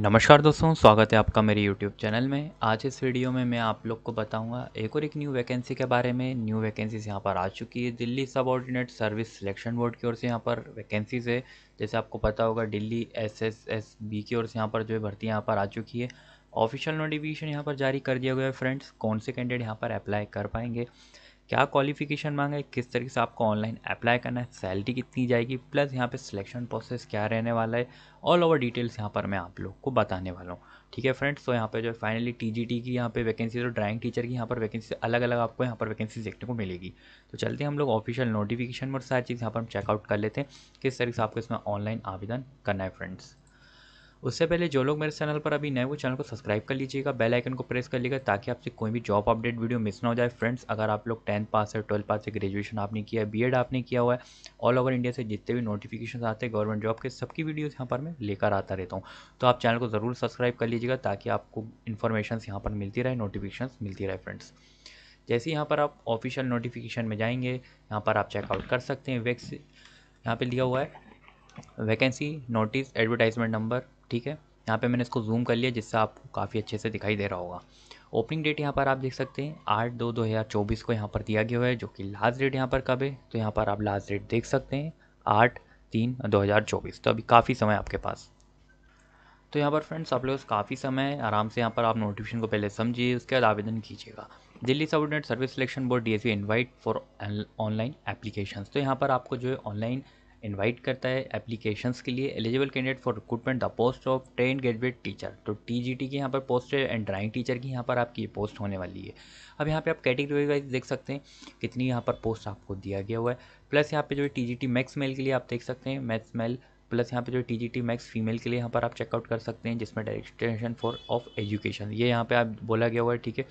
नमस्कार दोस्तों स्वागत है आपका मेरे YouTube चैनल में आज इस वीडियो में मैं आप लोग को बताऊंगा एक और एक न्यू वैकेंसी के बारे में न्यू वैकेंसीज यहाँ पर आ चुकी है दिल्ली सब ऑर्डिनेट सर्विस सिलेक्शन बोर्ड की ओर से यहाँ पर वैकेंसीज है जैसे आपको पता होगा Delhi S S S B की ओर से यहाँ पर जो है भर्ती यहाँ पर आ चुकी है ऑफिशियल नोटिफिकेशन यहाँ पर जारी कर दिया गया है फ्रेंड्स कौन से कैंडिडेट यहाँ पर अप्लाई कर पाएंगे क्या क्वालिफिकेशन मांगा है किस तरीके से आपको ऑनलाइन अप्लाई करना है सैलरी कितनी जाएगी प्लस यहाँ पे सिलेक्शन प्रोसेस क्या रहने वाला है ऑल ओवर डिटेल्स यहाँ पर मैं आप लोग को बताने वाला हूँ ठीक है फ्रेंड्स तो यहाँ पे जो फाइनली टीजीटी की यहाँ पे वैकेंसी तो ड्राइंग टीचर की यहाँ पर वैकेंसी अलग अलग आपको यहाँ पर वैकेंसी देखने को मिलेगी तो चलते हैं हम लोग ऑफिशियल नोटिफिकेशन और सारी चीज़ यहाँ पर हम चेकआउट कर लेते हैं किस तरीके से आपको इसमें ऑनलाइन आवेदन करना है फ्रेंड्स उससे पहले जो लोग मेरे चैनल पर अभी नए वो चैनल को सब्सक्राइब कर लीजिएगा बेल आइकन को प्रेस कर लीजिएगा ताकि आपसे कोई भी जॉब अपडेट वीडियो मिस ना हो जाए फ्रेंड्स अगर आप लोग टेंथ पास है ट्वेल्थ पास है ग्रेजुएशन आपने किया है बी आपने किया हुआ है ऑल ओवर इंडिया से जितने भी नोटिफिकेशन आते हैं गवर्नमेंट जॉब के सबकी वीडियोज़ यहाँ पर मैं लेकर आता रहता हूँ तो आप चैनल को ज़रूर सब्सक्राइब कर लीजिएगा ताकि आपको इन्फॉर्मेशन यहाँ पर मिलती रहे नोटिफिकेशन मिलती रहे फ्रेंड्स जैसे यहाँ पर आप ऑफिशियल नोटिफिकेशन में जाएंगे यहाँ पर आप चेकआउट कर सकते हैं वैक्स यहाँ पे लिया हुआ है वैकेंसी नोटिस एडवर्टाइजमेंट नंबर ठीक है यहाँ पे मैंने इसको जूम कर लिया जिससे आपको काफ़ी अच्छे से दिखाई दे रहा होगा ओपनिंग डेट यहाँ पर आप देख सकते हैं आठ दो दो हज़ार चौबीस को यहाँ पर दिया गया है जो कि लास्ट डेट यहाँ पर कब है तो यहाँ पर आप लास्ट डेट देख सकते हैं आठ तीन दो हज़ार चौबीस तो अभी काफ़ी समय आपके पास तो यहाँ पर फ्रेंड्स आप लोग काफ़ी समय आराम से यहाँ पर आप नोटिफिकेशन को पहले समझिए उसके बाद आवेदन कीजिएगा Delhi subordinate service selection board D S invite for online application तो यहाँ पर आपको जो है ऑनलाइन इनवाइट करता है एप्लीकेशन के लिए eligible candidate for recruitment the post of train graduate teacher तो टी जी टी की यहाँ पर पोस्ट है एंड ड्राइंग टीचर की यहाँ पर आपकी ये पोस्ट होने वाली है अब यहाँ पे आप कैटेगरी वाइज देख सकते हैं कितनी यहाँ पर पोस्ट आपको दिया गया हुआ है प्लस यहाँ पे जो है T G T max male के लिए आप देख सकते हैं मैक्स मेल प्लस यहाँ पे जो T G T max female के लिए यहाँ पर आप चेकआउट कर सकते हैं जिसमें डायरेक्टेशन फॉर ऑफ एजुकेशन ये यहाँ पे आप बोला गया हुआ है ठीक है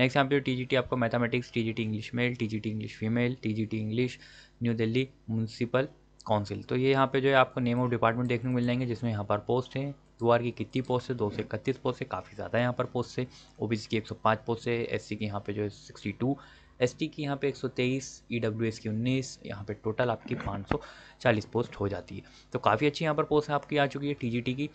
नेक्स्ट यहाँ पे जो टी जी टी आपको mathematics T G T English male T G T English female T G T English New Delhi municipal council तो ये यहाँ पे जो है आपको नेम ऑफ डिपार्टमेंट देखने को मिल जाएंगे जिसमें यहाँ पर पोस्ट है यू की कितनी पोस्ट है दो सौ इकतीस पोस्ट है काफ़ी ज़्यादा यहाँ पर पोस्ट है ओ की एक सौ पाँच पोस्ट है एस की यहाँ पे जो है सिक्सटी टू एस टी की यहाँ पे 123, एस e की 19, यहाँ पे टोटल आपकी 540 पोस्ट हो जाती है तो काफ़ी अच्छी यहाँ पर पोस्ट आपकी आ चुकी है टीजीटी की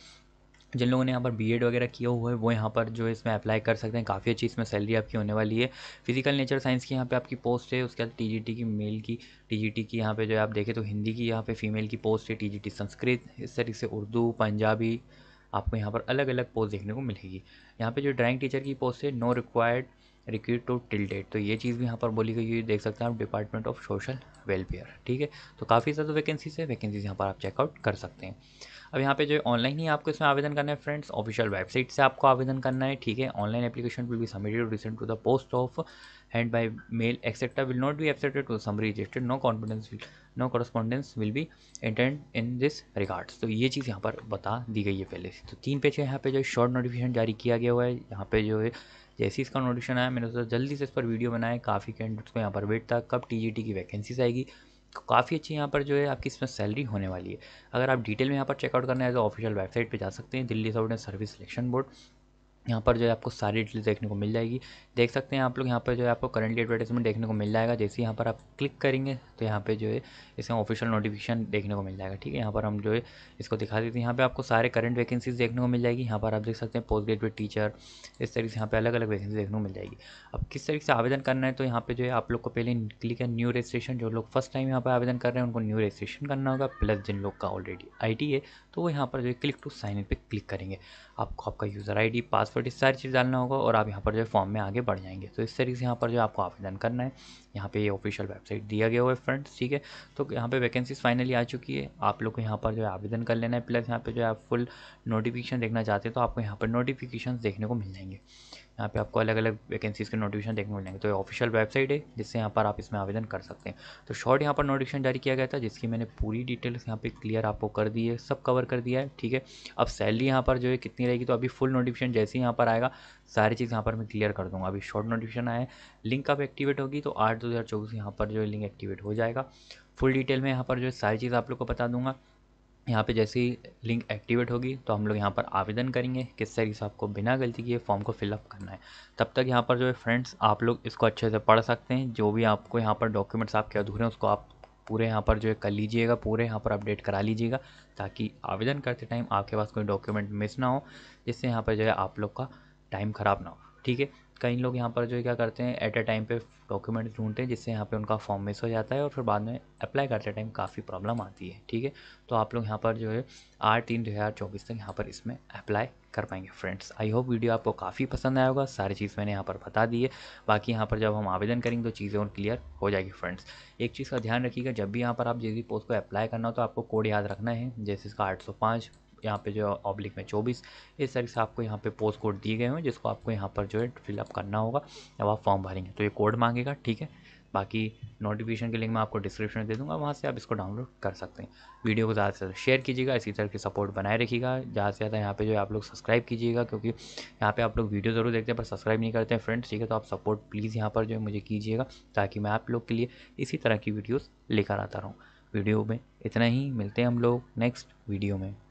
जिन लोगों ने यहाँ पर बीएड वगैरह किया हुआ है वो यहाँ पर जो है इसमें अप्लाई कर सकते हैं काफ़ी अच्छी इसमें सैलरी आपकी होने वाली है फिजिकल नेचर साइंस की यहाँ पे आपकी पोस्ट है उसके बाद टीजीटी की मेल की टीजीटी की यहाँ पे जो है आप देखें तो हिंदी की यहाँ पे फीमेल की पोस्ट है टी संस्कृत इस तरीके से उर्दू पंजाबी आपको यहाँ पर अलग अलग पोस्ट देखने को मिलेगी यहाँ पर जो ड्राइंग टीचर की पोस्ट है no required recruit to till date तो ये चीज़ भी यहाँ पर बोली गई है देख सकते हैं आप डिपार्टमेंट ऑफ सोशल वेलफेयर ठीक है तो काफ़ी ज़्यादा वैकेंसीज है वैकेंसीज यहाँ पर आप चेकआउट कर सकते हैं अब यहाँ पे जो ऑनलाइन ही आपको इसमें आवेदन करना है फ्रेंड्स ऑफिशियल वेबसाइट से आपको आवेदन करना है ठीक है online application will be submitted recent to the post of hand by mail etcetera will not be accepted to some registered no confidence no correspondence will be intend in this regards तो ये चीज़ यहाँ पर बता दी गई है पहले से तो तीन पेज यहाँ पे जो शॉर्ट नोटिफिकेशन जारी किया गया हुआ है यहाँ पे जो है जैसे इसका नोटिफिकेशन आया मैंने सोचा जल्दी से इस पर वीडियो बनाए काफ़ी कैंडिडेट्स को यहाँ पर वेट था कब टी की वैकेंसीज आएगी काफ़ी अच्छी यहाँ पर जो है आपकी इसमें सैलरी होने वाली है अगर आप डिटेल में यहाँ पर चेकआउट करना है तो ऑफिशियल वेबसाइट पे जा सकते हैं Delhi soft service selection board यहाँ पर जो है आपको सारी डिटेल्स देखने को मिल जाएगी देख सकते हैं आप लोग यहाँ पर जो है आपको करंटली एडवर्टाइजमेंट देखने को मिल जाएगा जैसे यहाँ पर आप क्लिक करेंगे तो यहाँ पे जो है इसे ऑफिशियल नोटिफिकेशन देखने को मिल जाएगा ठीक है यहाँ पर हम जो है इसको दिखा देते हैं यहाँ पे आपको सारे करंट वैकेंसीज देखने को मिल जाएगी यहाँ पर आप देख सकते हैं पोस्ट ग्रेजुएट टीचर इस तरीके से यहाँ पर अलग अलग वैकेंसी देखने को मिल जाएगी अब किस तरीके से आवेदन करना है तो यहाँ पर जो है आप लोग को पहले क्लिक है न्यू रजिस्ट्रेशन जो लोग फर्स्ट टाइम यहाँ पर आवेदन कर रहे हैं उनको न्यू रजिस्ट्रेशन करना होगा प्लस जिन लोग का ऑलरेडी आई है तो वो यहाँ पर जो है क्लिक टू साइन इन पर क्लिक करेंगे आपको आपका यूज़र आई पासवर्ड पासवर्ड तो इस सारी चीज़ डालना होगा और आप यहाँ पर जो है फॉर्म में आगे बढ़ जाएंगे तो इस तरीके से यहाँ पर जो आपको आवेदन करना है यहाँ पे ये ऑफिशियल वेबसाइट दिया गया हुआ है फ्रेंड्स ठीक है तो यहाँ पे वैकेंसीज फाइनली आ चुकी है आप लोग को यहाँ पर जो है आवेदन कर लेना है प्लस यहाँ पर जो है आप फुल नोटिफिकेशन देखना चाहते हैं तो आपको यहाँ पर नोटिफिकेशन देखने को मिल जाएंगे यहाँ पे आपको अलग अलग वैकेंसीज़ के नोटिफिकेशन देखने को मिलेंगे तो ये ऑफिशियल वेबसाइट है जिससे यहाँ पर आप इसमें आवेदन कर सकते हैं तो शॉर्ट यहाँ पर नोटिफिकेशन जारी किया गया था जिसकी मैंने पूरी डिटेल्स यहाँ पे क्लियर आपको कर दी है सब कवर कर दिया है ठीक है अब सैलरी यहाँ पर जो है कितनी रहेगी तो अभी फुल नोटिफिकेशन जैसे ही यहाँ पर आएगा सारी चीज़ यहाँ पर मैं क्लियर कर दूँगा अभी शॉर्ट नोटिफिकेशन आए लिंक अब एक्टिवेट होगी तो आठ दो हज़ार चौबीस यहाँ पर जो है लिंक एक्टिवेट हो जाएगा फुल डिटेल में यहाँ पर जो है सारी चीज़ आप लोग को बता दूँगा यहाँ पे जैसे ही लिंक एक्टिवेट होगी तो हम लोग यहाँ पर आवेदन करेंगे किस तरीके से आपको बिना गलती किए फॉर्म को फिलअप करना है तब तक यहाँ पर जो है फ्रेंड्स आप लोग इसको अच्छे से पढ़ सकते हैं जो भी आपको यहाँ पर डॉक्यूमेंट्स आपके अधूरे हैं उसको आप पूरे यहाँ पर जो है कर लीजिएगा पूरे यहाँ पर अपडेट करा लीजिएगा ताकि आवेदन करते टाइम आपके पास कोई डॉक्यूमेंट मिस ना हो जिससे यहाँ पर जो है आप लोग का टाइम ख़राब ना हो ठीक है कई लोग यहाँ पर जो है क्या करते हैं एट ए टाइम पे डॉक्यूमेंट ढूंढते हैं जिससे यहाँ पे उनका फॉर्म मिस हो जाता है और फिर बाद में अप्लाई करते टाइम काफ़ी प्रॉब्लम आती है ठीक है तो आप लोग यहाँ पर जो है आठ तीन दो हज़ार चौबीस तक यहाँ पर इसमें अप्लाई कर पाएंगे फ्रेंड्स आई होप वीडियो आपको काफ़ी पसंद आया होगा सारी चीज़ मैंने यहाँ पर बता दी है बाकी यहाँ पर जब हम आवेदन करेंगे तो चीज़ें और क्लियर हो जाएगी फ्रेंड्स एक चीज़ का ध्यान रखिएगा जब भी यहाँ पर आप जे पोस्ट को अप्लाई करना हो तो आपको कोड याद रखना है जैसे इसका आठ सौ पाँच यहाँ पे जो है ऑब्लिक में चौबीस इस तरह से आपको यहाँ पे पोस्ट कोड दिए गए हैं जिसको आपको यहाँ पर जो है फिलअप करना होगा जब आप फॉर्म भरेंगे तो ये कोड मांगेगा ठीक है बाकी नोटिफिकेशन के लिंक मैं आपको डिस्क्रिप्शन में दे दूँगा वहाँ से आप इसको डाउनलोड कर सकते हैं वीडियो को ज़्यादा से ज़्यादा शेयर कीजिएगा इसी तरह की सपोर्ट बनाए रखिएगा ज़्यादा से ज़्यादा यहाँ पे जो है आप लोग सब्सक्राइब कीजिएगा क्योंकि यहाँ पे आप लोग वीडियो ज़रूर देखते हैं पर सब्सक्राइब नहीं करते हैं फ्रेंड्स ठीक है तो आप सपोर्ट प्लीज़ यहाँ पर जो है मुझे कीजिएगा ताकि मैं आप लोग के लिए इसी तरह की वीडियोज़ लेकर आता रहूँ वीडियो में इतना ही मिलते हैं हम लोग नेक्स्ट वीडियो में